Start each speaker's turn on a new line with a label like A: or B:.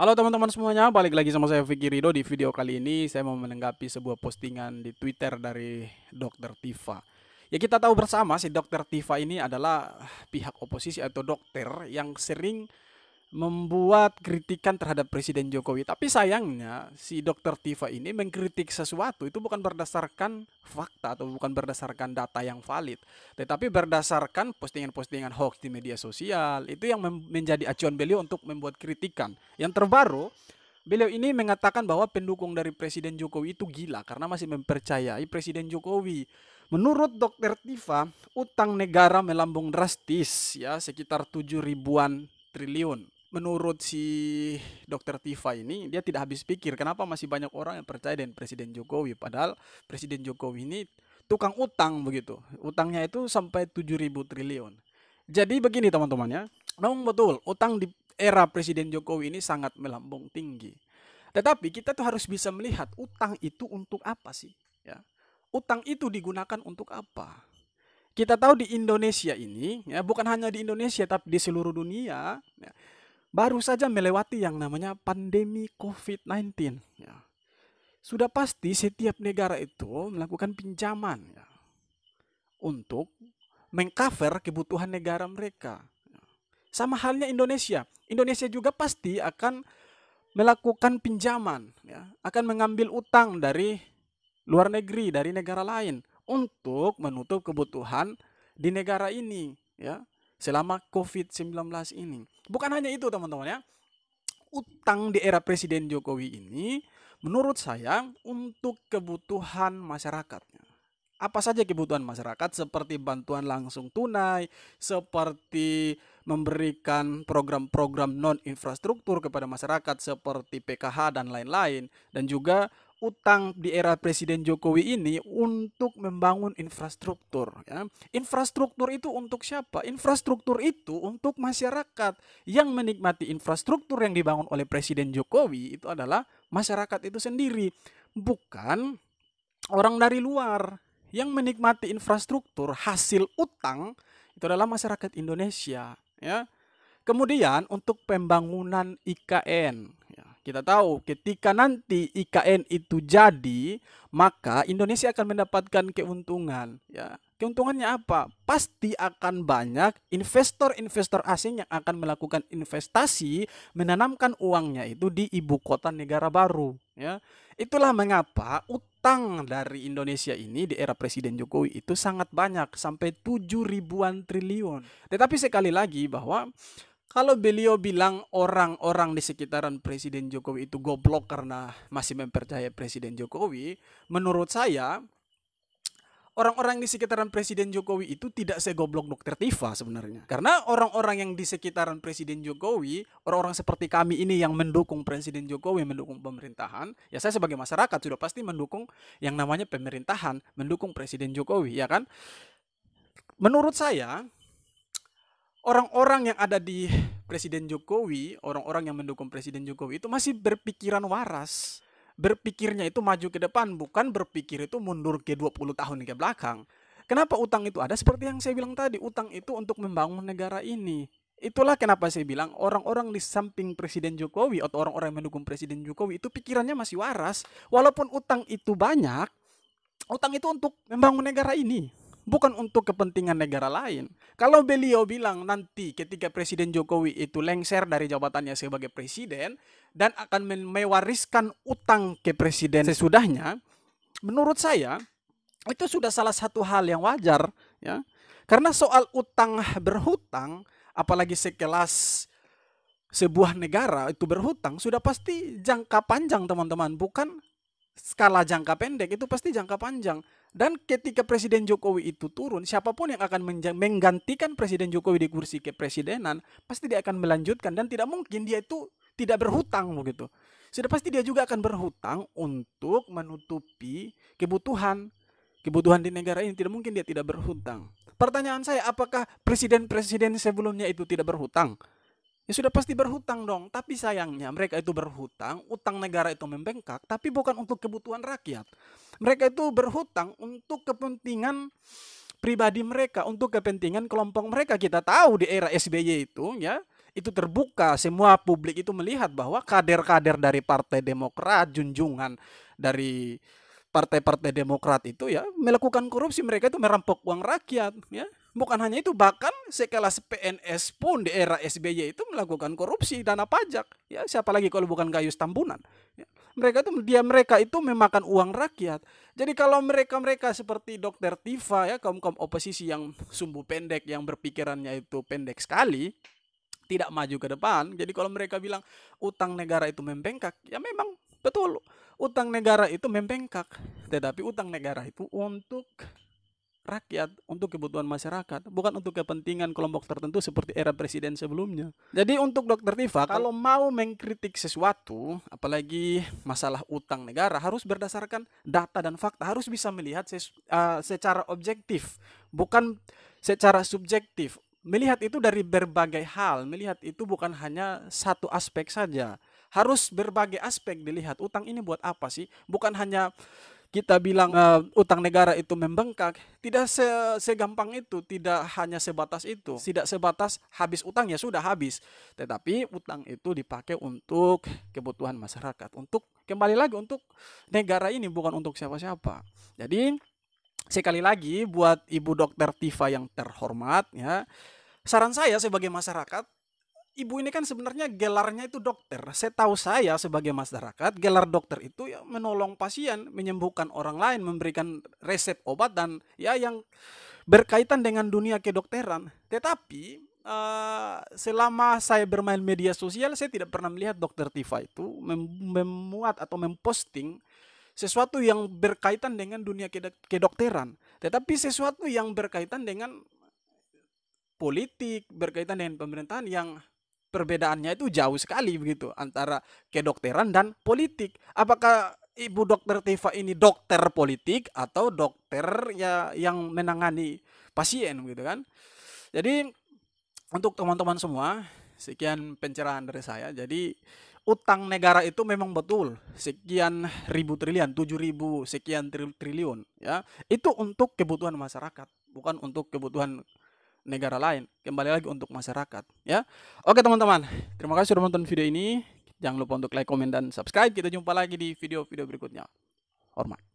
A: Halo teman-teman semuanya, balik lagi sama saya Vicky Rido Di video kali ini saya mau menanggapi sebuah postingan di Twitter dari Dr. Tifa Ya kita tahu bersama si Dr. Tifa ini adalah pihak oposisi atau dokter yang sering membuat kritikan terhadap Presiden Jokowi. Tapi sayangnya si dokter Tifa ini mengkritik sesuatu itu bukan berdasarkan fakta atau bukan berdasarkan data yang valid, tetapi berdasarkan postingan-postingan hoax di media sosial. Itu yang menjadi acuan beliau untuk membuat kritikan. Yang terbaru, beliau ini mengatakan bahwa pendukung dari Presiden Jokowi itu gila karena masih mempercayai Presiden Jokowi. Menurut dokter Tifa, utang negara melambung drastis ya sekitar tujuh ribuan triliun menurut si dokter Tifa ini dia tidak habis pikir kenapa masih banyak orang yang percaya dengan Presiden Jokowi padahal Presiden Jokowi ini tukang utang begitu. Utangnya itu sampai 7000 triliun. Jadi begini teman-temannya, memang betul utang di era Presiden Jokowi ini sangat melambung tinggi. Tetapi kita tuh harus bisa melihat utang itu untuk apa sih, ya. Utang itu digunakan untuk apa? Kita tahu di Indonesia ini, ya bukan hanya di Indonesia tapi di seluruh dunia, ya, baru saja melewati yang namanya pandemi COVID-19. Ya. Sudah pasti setiap negara itu melakukan pinjaman ya, untuk mengcover kebutuhan negara mereka. Ya. Sama halnya Indonesia. Indonesia juga pasti akan melakukan pinjaman, ya, akan mengambil utang dari luar negeri, dari negara lain untuk menutup kebutuhan di negara ini, ya selama COVID-19 ini. Bukan hanya itu teman-teman ya. Utang di era Presiden Jokowi ini menurut saya untuk kebutuhan masyarakatnya. Apa saja kebutuhan masyarakat seperti bantuan langsung tunai, seperti memberikan program-program non infrastruktur kepada masyarakat seperti PKH dan lain-lain dan juga utang di era Presiden Jokowi ini untuk membangun infrastruktur. Ya. Infrastruktur itu untuk siapa? Infrastruktur itu untuk masyarakat yang menikmati infrastruktur yang dibangun oleh Presiden Jokowi itu adalah masyarakat itu sendiri, bukan orang dari luar yang menikmati infrastruktur hasil utang itu adalah masyarakat Indonesia. Ya. Kemudian untuk pembangunan IKN kita tahu ketika nanti IKN itu jadi, maka Indonesia akan mendapatkan keuntungan, ya. Keuntungannya apa? Pasti akan banyak investor-investor asing yang akan melakukan investasi menanamkan uangnya itu di ibu kota negara baru, ya. Itulah mengapa utang dari Indonesia ini di era Presiden Jokowi itu sangat banyak sampai tujuh ribuan triliun. Tetapi sekali lagi bahwa kalau beliau bilang orang-orang di sekitaran Presiden Jokowi itu goblok karena masih mempercayai Presiden Jokowi, menurut saya orang-orang di sekitaran Presiden Jokowi itu tidak segoblok Dokter Tifa sebenarnya. Karena orang-orang yang di sekitaran Presiden Jokowi, orang-orang seperti kami ini yang mendukung Presiden Jokowi, mendukung pemerintahan, ya saya sebagai masyarakat sudah pasti mendukung yang namanya pemerintahan, mendukung Presiden Jokowi, ya kan? Menurut saya, orang-orang yang ada di Presiden Jokowi, orang-orang yang mendukung Presiden Jokowi itu masih berpikiran waras. Berpikirnya itu maju ke depan, bukan berpikir itu mundur ke 20 tahun ke belakang. Kenapa utang itu ada? Seperti yang saya bilang tadi, utang itu untuk membangun negara ini. Itulah kenapa saya bilang orang-orang di samping Presiden Jokowi atau orang-orang yang mendukung Presiden Jokowi itu pikirannya masih waras. Walaupun utang itu banyak, utang itu untuk membangun negara ini bukan untuk kepentingan negara lain. Kalau beliau bilang nanti ketika Presiden Jokowi itu lengser dari jabatannya sebagai presiden dan akan mewariskan utang ke presiden sesudahnya, menurut saya itu sudah salah satu hal yang wajar ya. Karena soal utang berhutang apalagi sekelas sebuah negara itu berhutang sudah pasti jangka panjang teman-teman bukan skala jangka pendek itu pasti jangka panjang dan ketika Presiden Jokowi itu turun, siapapun yang akan menggantikan Presiden Jokowi di kursi kepresidenan, pasti dia akan melanjutkan dan tidak mungkin dia itu tidak berhutang begitu. Sudah pasti dia juga akan berhutang untuk menutupi kebutuhan kebutuhan di negara ini tidak mungkin dia tidak berhutang. Pertanyaan saya, apakah presiden-presiden sebelumnya itu tidak berhutang? Ya sudah pasti berhutang dong. Tapi sayangnya mereka itu berhutang, utang negara itu membengkak, tapi bukan untuk kebutuhan rakyat. Mereka itu berhutang untuk kepentingan pribadi mereka, untuk kepentingan kelompok mereka. Kita tahu di era SBY itu ya, itu terbuka semua publik itu melihat bahwa kader-kader dari Partai Demokrat, junjungan dari partai-partai Demokrat itu ya melakukan korupsi mereka itu merampok uang rakyat ya Bukan hanya itu, bahkan sekelas PNS pun di era SBY itu melakukan korupsi dana pajak. Ya, siapa lagi kalau bukan Gayus Tambunan? Ya. Mereka itu dia mereka itu memakan uang rakyat. Jadi kalau mereka-mereka seperti dokter Tifa ya, kaum-kaum oposisi yang sumbu pendek yang berpikirannya itu pendek sekali, tidak maju ke depan. Jadi kalau mereka bilang utang negara itu membengkak, ya memang betul. Utang negara itu membengkak, tetapi utang negara itu untuk rakyat untuk kebutuhan masyarakat bukan untuk kepentingan kelompok tertentu seperti era presiden sebelumnya jadi untuk dokter Tifa kalau mau mengkritik sesuatu apalagi masalah utang negara harus berdasarkan data dan fakta harus bisa melihat ses, uh, secara objektif bukan secara subjektif melihat itu dari berbagai hal melihat itu bukan hanya satu aspek saja harus berbagai aspek dilihat utang ini buat apa sih bukan hanya kita bilang uh, utang negara itu membengkak, tidak se segampang itu, tidak hanya sebatas itu. Tidak sebatas habis utang ya sudah habis, tetapi utang itu dipakai untuk kebutuhan masyarakat, untuk kembali lagi untuk negara ini bukan untuk siapa-siapa. Jadi sekali lagi buat Ibu Dokter Tifa yang terhormat ya, saran saya sebagai masyarakat ibu ini kan sebenarnya gelarnya itu dokter. Saya tahu saya sebagai masyarakat, gelar dokter itu ya menolong pasien, menyembuhkan orang lain, memberikan resep obat dan ya yang berkaitan dengan dunia kedokteran. Tetapi uh, selama saya bermain media sosial, saya tidak pernah melihat dokter Tifa itu mem memuat atau memposting sesuatu yang berkaitan dengan dunia kedokteran. Tetapi sesuatu yang berkaitan dengan politik berkaitan dengan pemerintahan yang perbedaannya itu jauh sekali begitu antara kedokteran dan politik. Apakah Ibu Dokter Tifa ini dokter politik atau dokter ya yang menangani pasien gitu kan? Jadi untuk teman-teman semua, sekian pencerahan dari saya. Jadi utang negara itu memang betul sekian ribu triliun, tujuh ribu sekian triliun ya. Itu untuk kebutuhan masyarakat, bukan untuk kebutuhan negara lain. Kembali lagi untuk masyarakat, ya. Oke, teman-teman. Terima kasih sudah menonton video ini. Jangan lupa untuk like, komen, dan subscribe. Kita jumpa lagi di video-video berikutnya. Hormat.